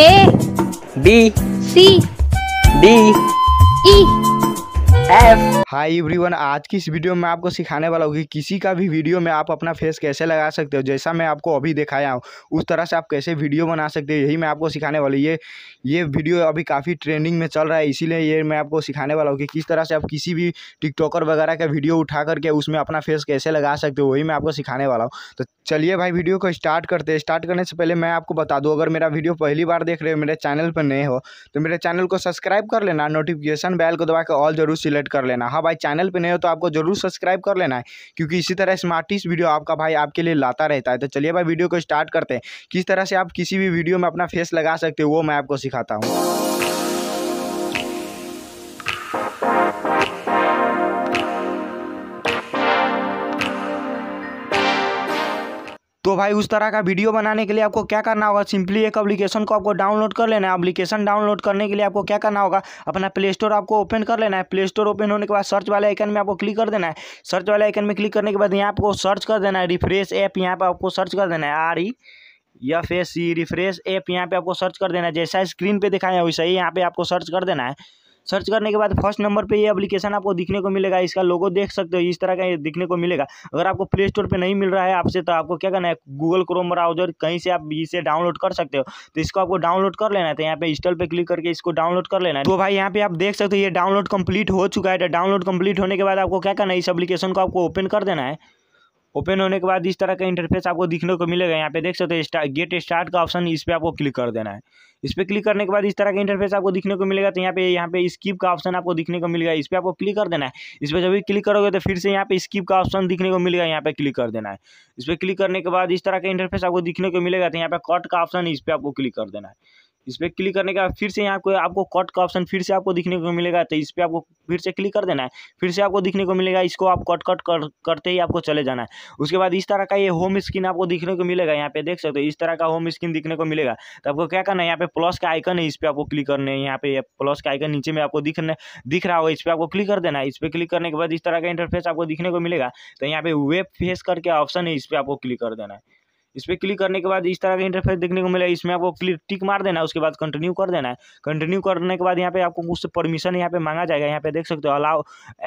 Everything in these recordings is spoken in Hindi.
A B C D E F every everyone आज की इस वीडियो में आपको सिखाने वाला हूँ कि किसी का भी वीडियो में आप अपना फेस कैसे लगा सकते हो जैसा मैं आपको अभी दिखाया हूँ उस तरह से आप कैसे वीडियो बना सकते हो यही मैं आपको सिखाने वाला हूँ ये ये वीडियो अभी काफ़ी ट्रेंडिंग में चल रहा है इसीलिए ये मैं आपको सिखाने वाला हूँ कि किस तरह से आप किसी भी टिकटॉकर वगैरह का वीडियो उठा करके उसमें अपना फेस कैसे लगा सकते हो वही मैं आपको सिखाने वाला हूँ तो चलिए भाई वीडियो को स्टार्ट करते हैं स्टार्ट करने से पहले मैं आपको बता दूँ अगर मेरा वीडियो पहली बार देख रहे हो मेरे चैनल पर नए हो तो मेरे चैनल को सब्सक्राइब कर लेना नोटिफिकेशन बैल को दबा के ऑल जरूर सिलेक्ट अपडेट कर लेना हाँ भाई चैनल पर नहीं हो तो आपको जरूर सब्सक्राइब कर लेना है क्योंकि इसी तरह स्मार्टिस्ट वीडियो आपका भाई आपके लिए लाता रहता है तो चलिए भाई वीडियो को स्टार्ट करते हैं किस तरह से आप किसी भी वीडियो में अपना फेस लगा सकते हो वो मैं आपको सिखाता हूँ तो भाई उस तरह का वीडियो बनाने के लिए आपको क्या करना होगा सिंपली एक अप्लीकेशन को आपको डाउनलोड कर लेना है अप्लीकेशन डाउनलोड करने के लिए आपको क्या करना होगा अपना प्ले स्टोर आपको ओपन कर लेना है प्ले स्टोर ओपन होने के बाद सर्च वाले आइकन में आपको क्लिक कर देना है सर्च वाले आइकन में क्लिक करने के बाद यहाँ आपको सर्च कर देना है रिफ्रेश ऐप यहाँ पर आपको सर्च कर देना है आर ई या फेस सी रिफ्रेश ऐप यहाँ पे आपको सर्च कर देना है जैसा स्क्रीन पे दिखाया वैसा ही यहाँ पे आपको सर्च कर देना है सर्च करने के बाद फर्स्ट नंबर पर ये एप्लीकेशन आपको दिखने को मिलेगा इसका लोगो देख सकते हो इस तरह का ये दिखने को मिलेगा अगर आपको प्ले स्टोर पर नहीं मिल रहा है आपसे तो आपको क्या करना है गूगल क्रोम ब्राउजर कहीं से आप इसे डाउनलोड कर सकते हो तो इसको आपको डाउनलोड कर लेना है तो यहाँ पे इंस्टॉल पर क्लिक करके इसको डाउनलोड कर लेना है तो भाई यहाँ पे आप देख सकते हो ये डाउनलोड कंप्लीट हो चुका है डाउनलोड तो कंप्लीट होने के बाद आपको क्या करना है इस एप्लीकेशन को आपको ओपन कर देना है ओपन होने के बाद इस तरह का इंटरफेस आपको दिखने को मिलेगा यहाँ पे देख सकते हैं स्टार्ट गेट स्टार्ट का ऑप्शन इस पर आपको क्लिक कर देना है इस पर क्लिक करने के बाद इस तरह का इंटरफेस आपको दिखने को मिलेगा तो यहाँ पे यहाँ पे स्किप का ऑप्शन आपको दिखने को मिलेगा इस पर आपको क्लिक कर देना है इस पर जब भी क्लिक करोगे तो फिर से यहाँ पे स्किप का ऑप्शन दिखने को मिलेगा यहाँ पे क्लिक कर देना है इस पर क्लिक करने के बाद इस तरह का इंटरफेस आपको दिखने को मिलेगा तो यहाँ पे कट का ऑप्शन इस पर आपको क्लिक कर देना है इस पर क्लिक करने के बाद फिर से यहाँ को आपको कट का ऑप्शन फिर से आपको दिखने को मिलेगा तो इस पर आपको फिर से क्लिक कर देना है फिर से आपको दिखने को मिलेगा इसको आप कट कट कर, करते ही आपको चले जाना है उसके बाद इस तरह का ये होम स्क्रीन आपको दिखने को मिलेगा यहाँ पे देख सकते हो इस तरह का होम स्क्रीन दिखने को मिलेगा तो आपको क्या करना है यहाँ पे प्लस का आइकन है इस पर आपको क्लिक करने है यहाँ पे प्लस का आइकन नीचे में आपको दिखने दिख रहा होगा इस पर आपको क्लिक कर देना है इस पर क्लिक करने के बाद इस तरह का इंटरफेस आपको दिखने को मिलेगा तो यहाँ पे वेब फेस करके ऑप्शन है इस पर आपको क्लिक कर देना है इस पर क्लिक करने के बाद इस तरह का इंटरफेस देखने को है इसमें आपको क्लिक टिक मार देना है उसके बाद कंटिन्यू कर देना है कंटिन्यू करने के बाद यहाँ पे आपको कुछ परमिशन यहाँ पे मांगा जाएगा यहाँ पे देख सकते हो अलाउ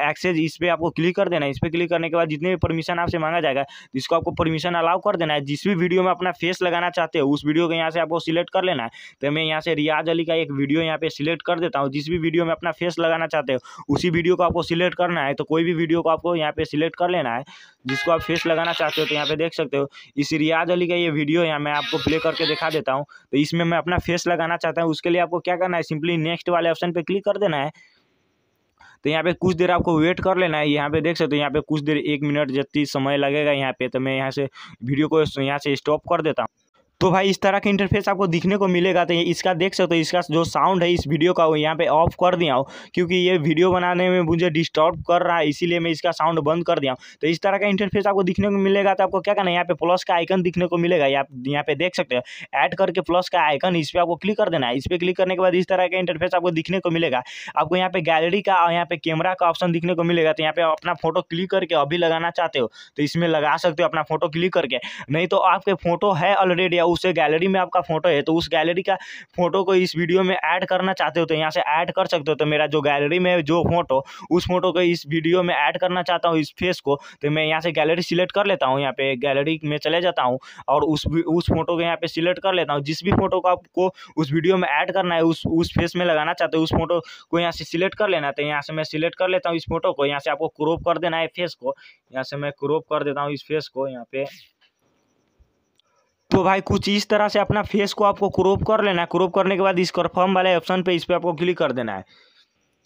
एक्सेज इस पर आपको क्लिक कर देना है इस पर क्लिक करने के बाद जितने भी परमिशन आपसे मांगा जाएगा इसको आपको परमिशन अलाउ कर देना है जिस भी वीडियो में अपना फेस लगाना चाहते हो उस वीडियो को यहाँ से आपको सिलेक्ट कर लेना है तो मैं यहाँ से रियाज अली का एक वीडियो यहाँ पे सिलेक्ट कर देता हूँ जिस भी वीडियो में अपना फेस लगाना चाहते हो उसी वीडियो को आपको सिलेक्ट करना है तो कोई भी वीडियो को आपको यहाँ पे सिलेक्ट कर लेना है जिसको आप फेस लगाना चाहते हो तो यहाँ पे देख सकते हो इस रियाज मॉडल का ये वीडियो है मैं आपको प्ले करके दिखा देता हूँ तो इसमें मैं अपना फेस लगाना चाहता हूँ उसके लिए आपको क्या करना है सिंपली नेक्स्ट वाले ऑप्शन पर क्लिक कर देना है तो यहाँ पे कुछ देर आपको वेट कर लेना है यहाँ पे देख सकते हो तो यहाँ पे कुछ देर एक मिनट जितनी समय लगेगा यहाँ पे तो मैं यहाँ से वीडियो को यहाँ से स्टॉप कर देता हूँ तो भाई इस तरह का इंटरफेस आपको दिखने को मिलेगा तो इसका देख सकते हो इसका जो साउंड है इस वीडियो का वो यहाँ पे ऑफ कर दिया हूँ क्योंकि ये वीडियो बनाने में मुझे डिस्टर्ब कर रहा है इसीलिए मैं इसका साउंड बंद कर दिया हूँ तो इस तरह का इंटरफेस आपको दिखने को मिलेगा तो आपको क्या करना है यहाँ पे प्लस का आइकन दिखने को मिलेगा आप यहाँ पे देख सकते हो ऐड करके प्लस का आइकन इस पर आपको क्लिक कर देना है इस पर क्लिक करने के बाद इस तरह का इंटरफेस आपको दिखने को मिलेगा आपको यहाँ पे गैलरी का और यहाँ पे कैमरा का ऑप्शन दिखने को मिलेगा तो यहाँ पे अपना फोटो क्लिक करके अभी लगाना चाहते हो तो इसमें लगा सकते हो अपना फोटो क्लिक करके नहीं तो आपके फोटो है ऑलरेडी उसे गैलरी में आपका फोटो है तो उस गैलरी का फोटो को इस वीडियो में ऐड करना चाहते हो तो यहाँ से ऐड कर सकते हो तो मेरा जो गैलरी में जो फोटो उस फोटो को इस वीडियो में ऐड करना चाहता हूँ इस फेस को तो मैं यहाँ से गैलरी सिलेक्ट कर लेता हूँ यहाँ पे गैलरी में चले जाता हूँ और उस उस फोटो को यहाँ पे सिलेक्ट कर लेता हूँ जिस भी फोटो को आपको उस वीडियो में ऐड करना है उस उस फेस में लगाना चाहते हो उस फोटो को यहाँ से सिलेक्ट कर लेना तो यहाँ से मैं सिलेक्ट कर लेता हूँ इस फोटो को यहाँ से आपको क्रोप कर देना है फेस को यहाँ से मैं क्रोप कर देता हूँ इस फेस को यहाँ पे तो भाई कुछ इस तरह से अपना फेस को आपको क्रोप कर लेना है क्रोप करने के बाद इस कन्फर्म वाले ऑप्शन पे इस पर आपको क्लिक कर देना है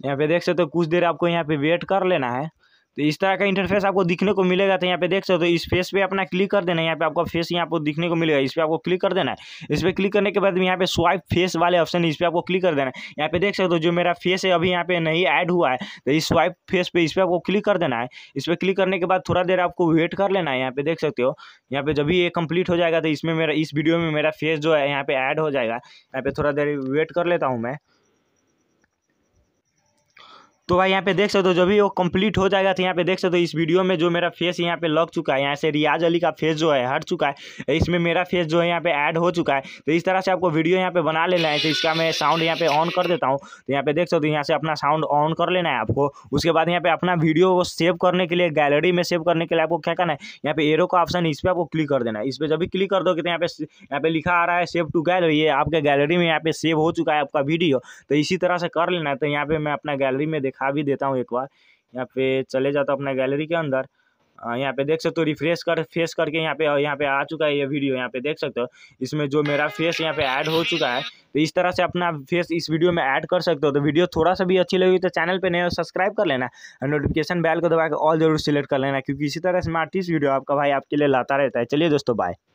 यहाँ पे देख सकते हो तो कुछ देर आपको यहाँ पे वेट कर लेना है तो इस तरह का इंटरफेस आपको दिखने को मिलेगा तो यहाँ पे देख सकते हो तो इस फेस पे अपना क्लिक कर देना है यहाँ पे आपका फेस यहाँ आपको दिखने को मिलेगा इस पर आपको क्लिक कर देना है इस पर क्लिक करने के बाद यहाँ पे स्वाइप फेस वाले ऑप्शन इस पर आपको क्लिक कर देना है यहाँ पे देख सकते हो जो मेरा फेस है अभी यहाँ पे नहीं ऐड हुआ है तो इस स्वाइप फेस पे इस पर आपको क्लिक कर देना है इस पर क्लिक करने के बाद थोड़ा देर आपको वेट कर लेना है यहाँ पे देख सकते हो यहाँ पे जब भी ये कंप्लीट हो जाएगा तो इसमें मेरा इस वीडियो में मेरा फेस जो है यहाँ पे ऐड हो जाएगा यहाँ पे थोड़ा देर वेट कर लेता हूँ मैं तो भाई यहाँ पे देख सकते हो जब भी वो कंप्लीट हो जाएगा तो यहाँ पे देख सकते हो इस वीडियो में जो मेरा फेस यहाँ पे लग चुका है यहाँ से रियाज अली का फेस जो है हट चुका है इसमें मेरा फेस जो है यहाँ पे ऐड हो चुका है तो इस तरह से आपको वीडियो यहाँ पे बना लेना है तो इसका मैं साउंड यहाँ पे ऑन कर देता हूँ तो यहाँ पे देख सकते हो यहाँ से अपना साउंड ऑन कर लेना है आपको उसके बाद यहाँ पे अपना वीडियो सेव करने के लिए गैलरी में सेव करने के लिए आपको क्या करना है यहाँ पे एरो का ऑप्शन इस पर आपको क्लिक कर देना है इस पर जब भी क्लिक कर दोगे तो यहाँ पे यहाँ पे लिखा आ रहा है सेव टू गैलरी ये आपके गैलरी में यहाँ पे सेव हो चुका है आपका वीडियो तो इसी तरह से कर लेना है तो यहाँ पे मैं अपना गैलरी में देख दिखा भी देता हूँ एक बार यहाँ पे चले जाता हूँ अपना गैलरी के अंदर यहाँ पे देख सकते हो रिफ्रेश कर फेस करके यहाँ पे यहाँ पे आ चुका है ये वीडियो यहाँ पे देख सकते हो इसमें जो मेरा फेस यहाँ पे ऐड हो चुका है तो इस तरह से अपना फेस इस वीडियो में ऐड कर सकते हो तो वीडियो थोड़ा सा भी अच्छी लगी तो चैनल पे नए सब्सक्राइब कर लेना और नोटिफिकेशन बैल को दबा के ऑल जरूर सिलेक्ट कर लेना क्योंकि इसी तरह से मैं आर्टिस्ट वीडियो आपका भाई आपके लिए लाता रहता है चलिए दोस्तों बाय